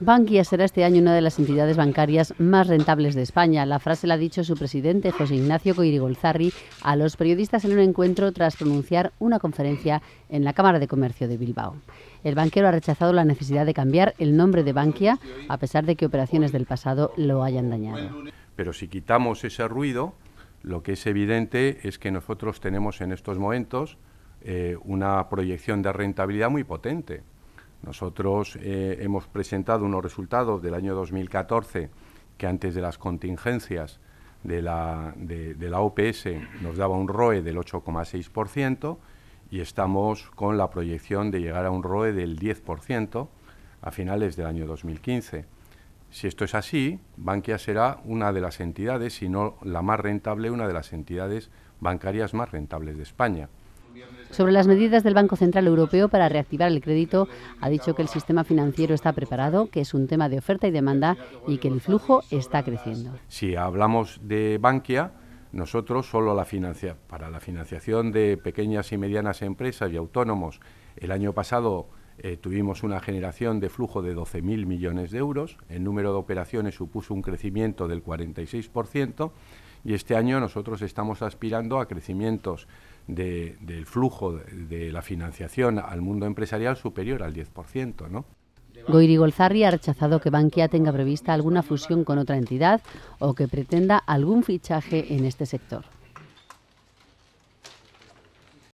Bankia será este año una de las entidades bancarias más rentables de España. La frase la ha dicho su presidente, José Ignacio Coirigolzarri, a los periodistas en un encuentro tras pronunciar una conferencia en la Cámara de Comercio de Bilbao. El banquero ha rechazado la necesidad de cambiar el nombre de Bankia, a pesar de que operaciones del pasado lo hayan dañado. Pero si quitamos ese ruido, lo que es evidente es que nosotros tenemos en estos momentos eh, una proyección de rentabilidad muy potente. Nosotros eh, hemos presentado unos resultados del año 2014 que antes de las contingencias de la, de la OPS nos daba un ROE del 8,6% y estamos con la proyección de llegar a un ROE del 10% a finales del año 2015. Si esto es así, Bankia será una de las entidades, si no la más rentable, una de las entidades bancarias más rentables de España. Sobre las medidas del Banco Central Europeo para reactivar el crédito, ha dicho que el sistema financiero está preparado, que es un tema de oferta y demanda y que el flujo está creciendo. Si hablamos de Bankia, nosotros solo la financia, para la financiación de pequeñas y medianas empresas y autónomos el año pasado eh, tuvimos una generación de flujo de 12.000 millones de euros, el número de operaciones supuso un crecimiento del 46% y este año nosotros estamos aspirando a crecimientos del flujo de, la financiación al mundo empresarial superior al 10%. ¿no? Goiri Golzarri ha rechazado que Bankia tenga prevista alguna fusión con otra entidad o que pretenda algún fichaje en este sector.